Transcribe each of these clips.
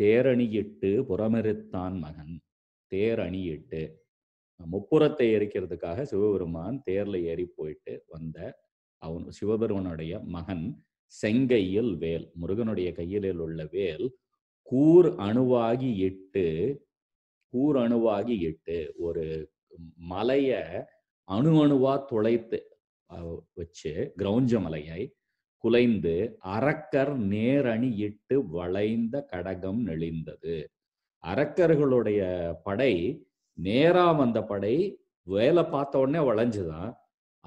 தேரணியிட்டு புறமிருத்தான் மகன் தேரணியிட்டு முப்புறத்தை எரிக்கிறதுக்காக சிவபெருமான் தேர்ல ஏறி போயிட்டு வந்த அவன் சிவபெருமனுடைய மகன் செங்கையில் வேல் முருகனுடைய கையிலில் உள்ள வேல் கூர் அணுவாகி எட்டு கூர் அணுவாகி எட்டு ஒரு மலைய அணு அணுவா துளைத்து வச்சு கிரௌஞ்ச மலையை குலைந்து அரக்கர் நேரணி இட்டு வளைந்த கடகம் நெளிந்தது அரக்கர்களுடைய படை நேரா வந்த படை வேலை பார்த்த உடனே வளைஞ்சுதான்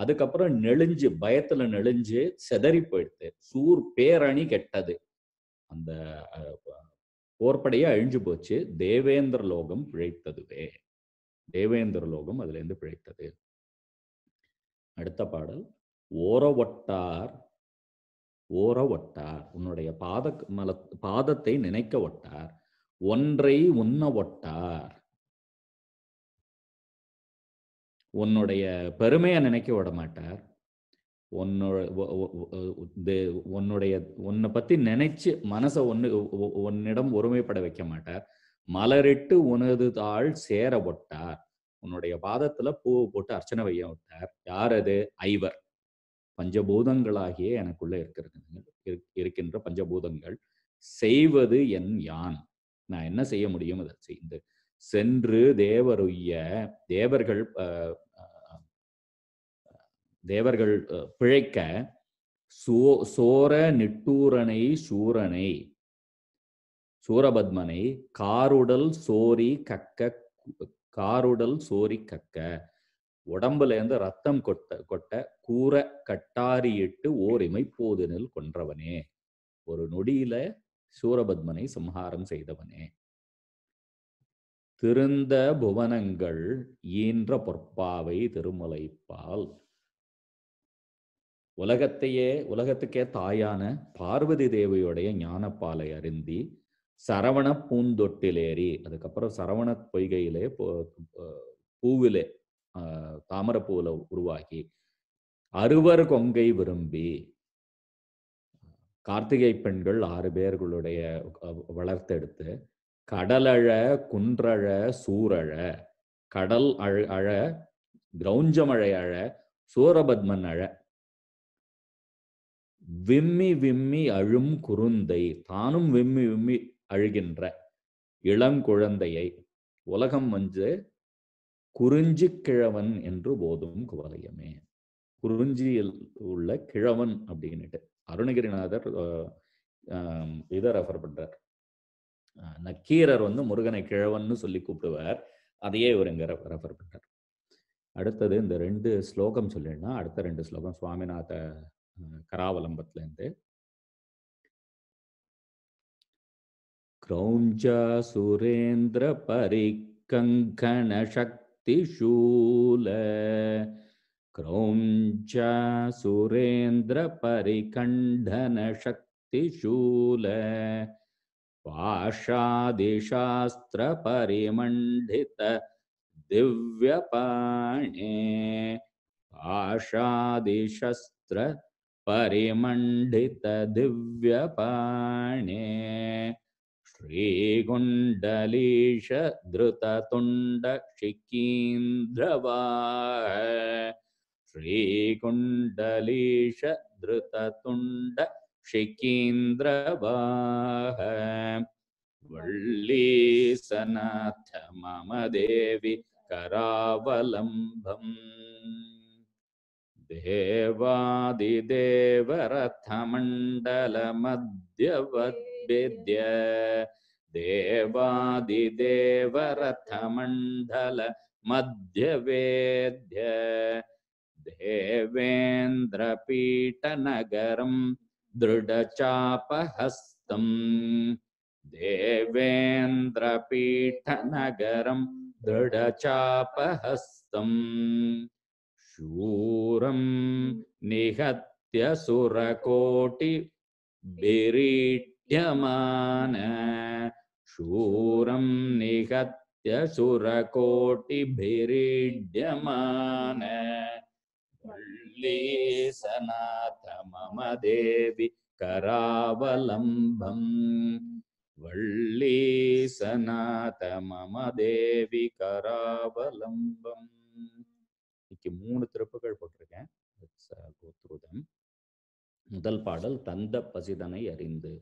அதுக்கப்புறம் நெளிஞ்சு பயத்துல நெளிஞ்சு செதறி போயிடுது சூர் பேரணி கெட்டது அந்த போர்படையே அழிஞ்சு போச்சு தேவேந்திர லோகம் பிழைத்ததுவே தேவேந்திர லோகம் அதுலேருந்து பிழைத்தது அடுத்த பாடல் ஓரவொட்டார் ஓர ஒட்டார் உன்னுடைய பாத மல பாதத்தை நினைக்க ஒட்டார் ஒன்றை உண்ண ஒட்டார் உன்னுடைய பெருமையை நினைக்க விட மாட்டார் உன்னோட உன்னுடைய உன்னை பத்தி நினைச்சு மனசை ஒன்னு உன்னிடம் ஒருமைப்பட வைக்க மாட்டார் மலரிட்டு உனது தாள் சேர ஒட்டார் உன்னுடைய பாதத்துல பூ போட்டு அர்ச்சனை வைய விட்டார் யார் அது ஐவர் பஞ்சபூதங்களாகிய எனக்குள்ள இருக்கிறது இருக்கின்ற பஞ்சபூதங்கள் செய்வது என் யான் நான் என்ன செய்ய முடியும் அதை செய்து சென்று தேவருய தேவர்கள் தேவர்கள் பிழைக்க சோ சோர நிட்டூரனை சூரனை சூரபத்மனை காருடல் சோரி கக்க காருடல் சோரி கக்க உடம்புலேருந்து ரத்தம் கொட்ட கொட்ட கூற கட்டாரியிட்டு ஓரிமை போதுனில் கொன்றவனே ஒரு நொடியில சூரபத்மனை சம்ஹாரம் செய்தவனே திருந்த புவனங்கள் ஈன்ற பொற்பாவை திருமலைப்பால் உலகத்தையே உலகத்துக்கே தாயான பார்வதி தேவியுடைய ஞானப்பாலை அருந்தி சரவண பூந்தொட்டிலேறி அதுக்கப்புறம் சரவண பொய்கையிலே பூவிலே தாமரப்பூவில் உருவாகி அறுவர் கொங்கை விரும்பி கார்த்திகை பெண்கள் ஆறு பேர்களுடைய வளர்த்தெடுத்து கடலழ குன்றழ சூரழ கடல் அழ அழ கிரௌஞ்சமழை அழ சூரபத்மன் அழ விம்மி விம்மி அழும் குருந்தை தானும் விம்மி விம்மி அழுகின்ற இளங்குழந்தையை உலகம் வந்து குறிஞ்சி கிழவன் என்று போதும் குவலையமே குறிஞ்சியில் உள்ள கிழவன் அப்படின்னுட்டு அருணகிரிநாதர் இதை ரெஃபர் பண்றார் நக்கீரர் வந்து முருகனை கிழவன்னு சொல்லி கூப்பிடுவார் அதையே இவர் இங்க ரெஃபர் பண்றார் அடுத்தது இந்த ரெண்டு ஸ்லோகம் சொல்லினா அடுத்த ரெண்டு ஸ்லோகம் சுவாமிநாத இருந்து கிரௌஞ்சா சுரேந்திர பரிக்கங்கண சக்தி तिशूल क्रौञ्च सुरेन्द्र पाशादिशास्त्रपरिमण्डित दिव्यपाणे परिमण्डित दिव्यपाणि परिमण्डित दिव्यपाणि श्रीकुण्डलीश धृततुण्डशिकीन्द्रवा श्रीकुण्डलीश धृततुण्ड शिकीन्द्रवाः वल्लीसनाथ मम देवि करावलम्बम् देवादिदेवरथमण्डलमध्यवद्विद्य देवादिदेवरथमण्डल मध्यवेद्य देवेन्द्रपीठनगरम् दृढचापहस्तम् देवेन्द्रपीठनगरं दृढचापहस्तम् शूरं निहत्यसुरकोटि बिरीड्यमान शूरं निहत्यसुरकोटिभिरीड्यमान वल्लीसनाथ मम देवि करावलम्बम् वल्लीसनाथ मम देवि करावलम्बम् இன்னைக்கு மூணு திருப்புகள் போட்டிருக்கேன் முதல் பாடல் தந்த பசிதனை அறிந்து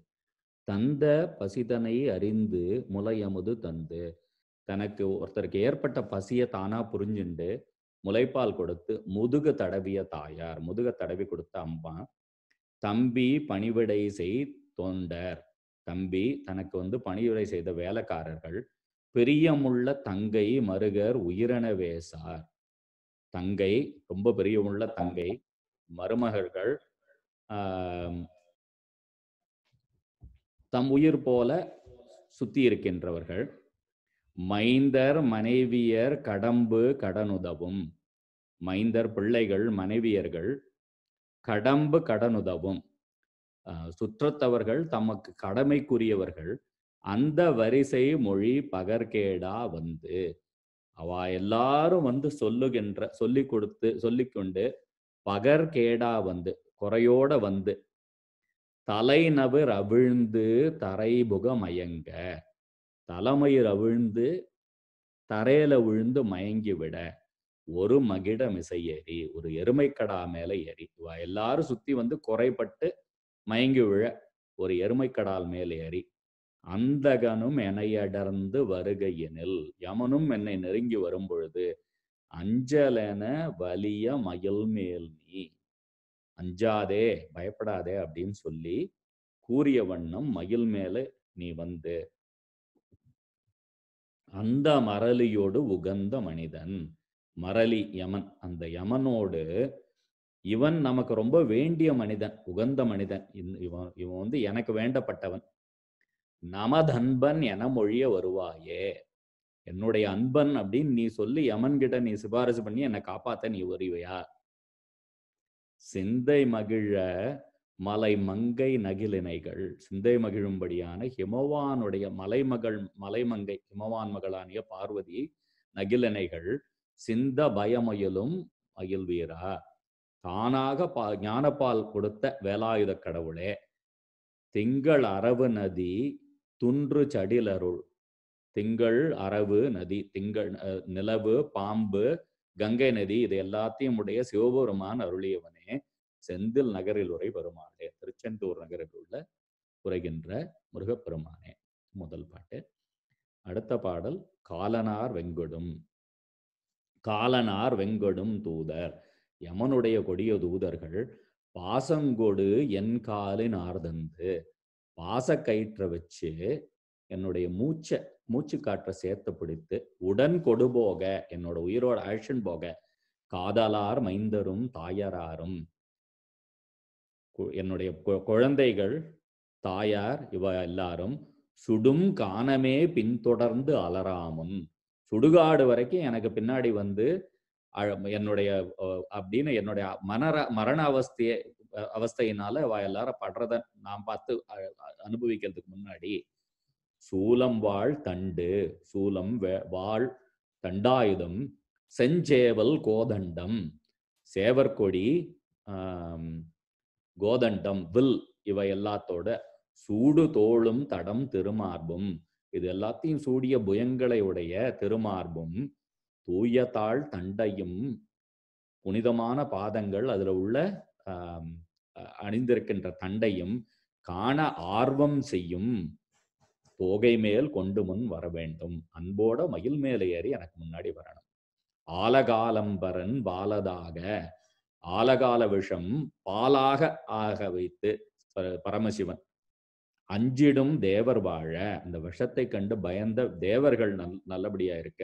தந்த பசிதனை அறிந்து முலையமுது தந்து தனக்கு ஒருத்தருக்கு ஏற்பட்ட பசியை தானா புரிஞ்சுண்டு முளைப்பால் கொடுத்து முதுக தடவிய தாயார் முதுக தடவி கொடுத்த அம்மா தம்பி பணிவிடை செய் தொண்டர் தம்பி தனக்கு வந்து பணிவிடை செய்த வேலைக்காரர்கள் பிரியமுள்ள தங்கை மருகர் உயிரென வேசார் தங்கை ரொம்ப பெரியவங்கள தங்கை மருமகள்கள் தம் உயிர் போல சுத்தி இருக்கின்றவர்கள் மைந்தர் மனைவியர் கடம்பு கடனுதவும் மைந்தர் பிள்ளைகள் மனைவியர்கள் கடம்பு கடனுதவும் சுற்றத்தவர்கள் தமக்கு கடமைக்குரியவர்கள் அந்த வரிசை மொழி பகர்கேடா வந்து அவ எல்லாரும் வந்து சொல்லுகின்ற சொல்லி கொடுத்து சொல்லி கொண்டு பகர்கேடா வந்து குறையோட வந்து தலைநபர் அவிழ்ந்து தரைபுக மயங்க தலைமயிர் அவிழ்ந்து தரையில விழுந்து மயங்கி விட ஒரு மகிடம் இசை ஏறி ஒரு எருமைக்கடா மேல ஏறி இவ எல்லாரும் சுத்தி வந்து குறைப்பட்டு மயங்கி விழ ஒரு எருமைக்கடால் மேல ஏறி அந்தகனும் எனையடர்ந்து வருகையெனில் யமனும் என்னை நெருங்கி வரும் பொழுது அஞ்சலென வலிய மயில் மேல் நீ அஞ்சாதே பயப்படாதே அப்படின்னு சொல்லி கூறிய வண்ணம் மயில் மேல நீ வந்து அந்த மரளியோடு உகந்த மனிதன் மரளி யமன் அந்த யமனோடு இவன் நமக்கு ரொம்ப வேண்டிய மனிதன் உகந்த மனிதன் இவன் இவன் வந்து எனக்கு வேண்டப்பட்டவன் நமதன்பன் என மொழிய வருவாயே என்னுடைய அன்பன் அப்படின்னு நீ சொல்லி யமன் கிட்ட நீ சிபாரிசு பண்ணி என்னை காப்பாத்த நீ வருவையா சிந்தை மகிழ மலை மங்கை நகிலினைகள் சிந்தை மகிழும்படியான ஹிமவானுடைய மலைமகள் மலைமங்கை ஹிமவான் மகளானிய பார்வதி நகிலினைகள் சிந்த பயமயிலும் மகிழ்வீரா வீரா தானாக பா ஞானப்பால் கொடுத்த வேலாயுத கடவுளே திங்கள் அரவு நதி துன்று சடிலருள் திங்கள் அரவு நதி திங்கள் நிலவு பாம்பு கங்கை நதி இது எல்லாத்தையும் உடைய சிவபெருமான் அருளியவனே செந்தில் நகரில் உரை பெருமானே திருச்செந்தூர் நகரில் உள்ள உரைகின்ற முருகப்பெருமானே முதல் பாட்டு அடுத்த பாடல் காலனார் வெங்கொடும் காலனார் வெங்கொடும் தூதர் யமனுடைய கொடிய தூதர்கள் பாசங்கொடு என் காலின் ஆர்தந்து கயிற்ற வச்சு என்னுடைய மூச்சை மூச்சு காற்றை சேர்த்து பிடித்து உடன் கொடுபோக என்னோட உயிரோட ஆக்ஷன் போக காதலார் மைந்தரும் தாயாரும் என்னுடைய குழந்தைகள் தாயார் இவ எல்லாரும் சுடும் காணமே பின்தொடர்ந்து அலராமும் சுடுகாடு வரைக்கும் எனக்கு பின்னாடி வந்து என்னுடைய அப்படின்னு என்னுடைய மனர மரண அவஸ்தையை அவஸ்தையினால அவ எல்லாரும் படுறத நாம் பார்த்து அனுபவிக்கிறதுக்கு முன்னாடி சூலம் வாழ் தண்டு சூலம் வாழ் தண்டாயுதம் செஞ்சேவல் கோதண்டம் சேவர்கொடி கோதண்டம் வில் இவை எல்லாத்தோட சூடு தோளும் தடம் திருமார்பும் இது எல்லாத்தையும் சூடிய புயங்களை உடைய திருமார்பும் தூயத்தாள் தண்டையும் புனிதமான பாதங்கள் அதுல உள்ள அணிந்திருக்கின்ற தண்டையும் காண ஆர்வம் செய்யும் தோகை மேல் கொண்டு முன் வர வேண்டும் அன்போட மயில் மேலே ஏறி எனக்கு முன்னாடி வரணும் ஆலகாலம்பரன் பாலதாக ஆலகால விஷம் பாலாக ஆக வைத்து பரமசிவன் அஞ்சிடும் தேவர் வாழ அந்த விஷத்தை கண்டு பயந்த தேவர்கள் நல் நல்லபடியா இருக்க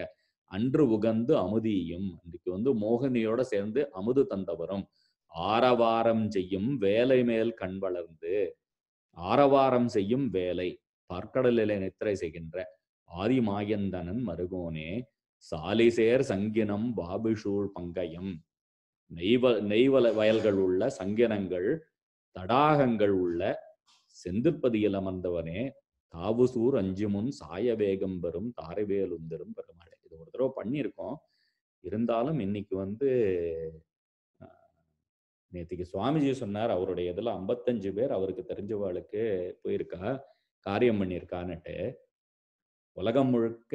அன்று உகந்து அமுதியும் இன்றைக்கு வந்து மோகினியோட சேர்ந்து அமுது தந்தவரும் ஆரவாரம் செய்யும் வேலை மேல் கண் வளர்ந்து ஆரவாரம் செய்யும் வேலை பற்கடலிலே நித்திரை செய்கின்ற ஆதிமாயந்தனன் மருகோனே சாலிசேர் சங்கினம் வாபிஷூழ் பங்கயம் நெய்வ நெய்வல வயல்கள் உள்ள சங்கினங்கள் தடாகங்கள் உள்ள செந்துப்பதியில் அமர்ந்தவனே தாவுசூர் அஞ்சு முன் சாய வேகம் பெறும் தாரைவேலுந்தரும் பெருமாள் இது ஒரு தடவை பண்ணியிருக்கோம் இருந்தாலும் இன்னைக்கு வந்து நேற்றுக்கு சுவாமிஜி சொன்னார் அவருடைய இதில் ஐம்பத்தஞ்சு பேர் அவருக்கு தெரிஞ்சவாளுக்கு போயிருக்கா காரியம் பண்ணியிருக்கான்னுட்டு உலகம் முழுக்க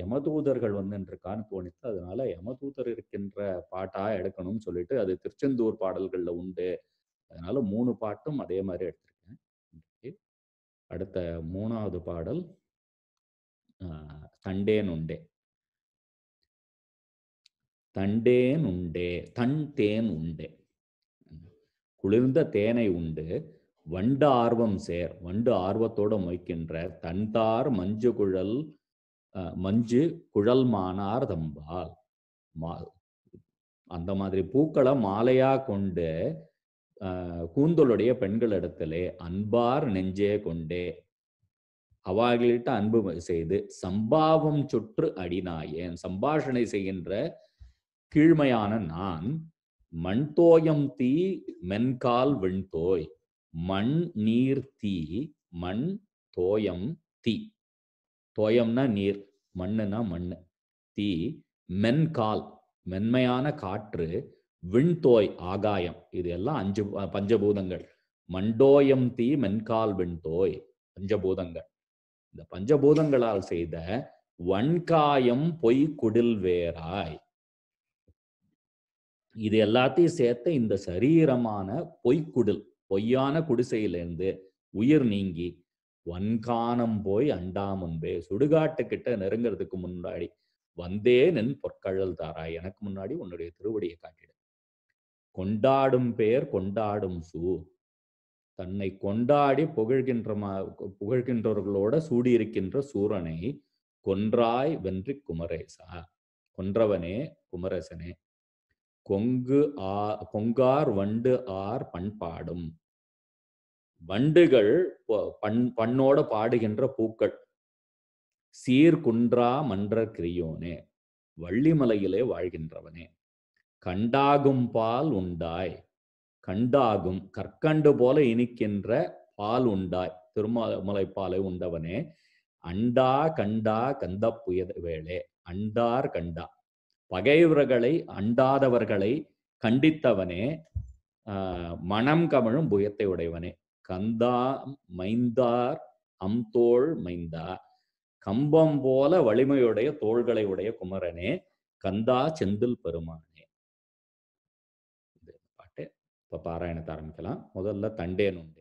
யமதூதர்கள் வந்துருக்கான்னு தோணித்து அதனால யமதூதர் இருக்கின்ற பாட்டாக எடுக்கணும்னு சொல்லிட்டு அது திருச்செந்தூர் பாடல்களில் உண்டு அதனால மூணு பாட்டும் அதே மாதிரி எடுத்திருக்கேன் அடுத்த மூணாவது பாடல் தண்டேன் உண்டே தண்டேன் உண்டே தன் தேன் உண்டே குளிர்ந்த தேனை உண்டு வண்டு ஆர்வம் சேர் வண்டு ஆர்வத்தோட மொய்க்கின்ற தன்தார் மஞ்சு குழல் மஞ்சு குழல் மானார் தம்பால் மா அந்த மாதிரி பூக்களை மாலையா கொண்டு கூந்தலுடைய பெண்கள் இடத்திலே அன்பார் நெஞ்சே கொண்டே அவாகளிட்ட அன்பு செய்து சம்பாவம் சுற்று அடினாயேன் சம்பாஷணை செய்கின்ற கீழ்மையான நான் மண்தோயம் தீ மென்கால் வெண்தோய் மண் நீர் தீ மண் தோயம் தீ தோயம்னா நீர் மண்ணுனா மண்ணு தீ மென்கால் மென்மையான காற்று விண்தோய் ஆகாயம் இது எல்லாம் அஞ்சு பஞ்சபூதங்கள் மண்டோயம் தீ மென்கால் விண்தோய் பஞ்சபூதங்கள் இந்த பஞ்சபூதங்களால் செய்த வன்காயம் பொய் குடில் வேராய் இது எல்லாத்தையும் சேர்த்த இந்த சரீரமான பொய்க்குடல் பொய்யான குடிசையிலேருந்து உயிர் நீங்கி வன்கானம் போய் அண்டா சுடுகாட்டுக்கிட்ட சுடுகாட்டு கிட்ட நெருங்கிறதுக்கு முன்னாடி வந்தே நின் பொற்கழல் தாராய் எனக்கு முன்னாடி உன்னுடைய திருவடியை காட்டிடு கொண்டாடும் பேர் கொண்டாடும் சூ தன்னை கொண்டாடி புகழ்கின்ற புகழ்கின்றவர்களோட சூடியிருக்கின்ற சூரனை கொன்றாய் வென்றி குமரேசா கொன்றவனே குமரேசனே கொங்கு ஆ கொங்கார் வண்டு ஆர் பண்பாடும் வண்டுகள் பண் பண்ணோட பாடுகின்ற பூக்கள் சீர்குன்றா மன்ற கிரியோனே வள்ளிமலையிலே வாழ்கின்றவனே கண்டாகும் பால் உண்டாய் கண்டாகும் கற்கண்டு போல இனிக்கின்ற பால் உண்டாய் திருமலை பாலை உண்டவனே அண்டா கண்டா கந்த புயத வேளே அண்டார் கண்டா பகைவர்களை அண்டாதவர்களை கண்டித்தவனே மனம் கமழும் புயத்தை உடையவனே கந்தா மைந்தார் அம்தோள் மைந்தா கம்பம் போல வலிமையுடைய தோள்களை உடைய குமரனே கந்தா செந்தில் பெருமானே பாட்டு இப்ப பாராயணத்தை ஆரம்பிக்கலாம் முதல்ல தண்டேன்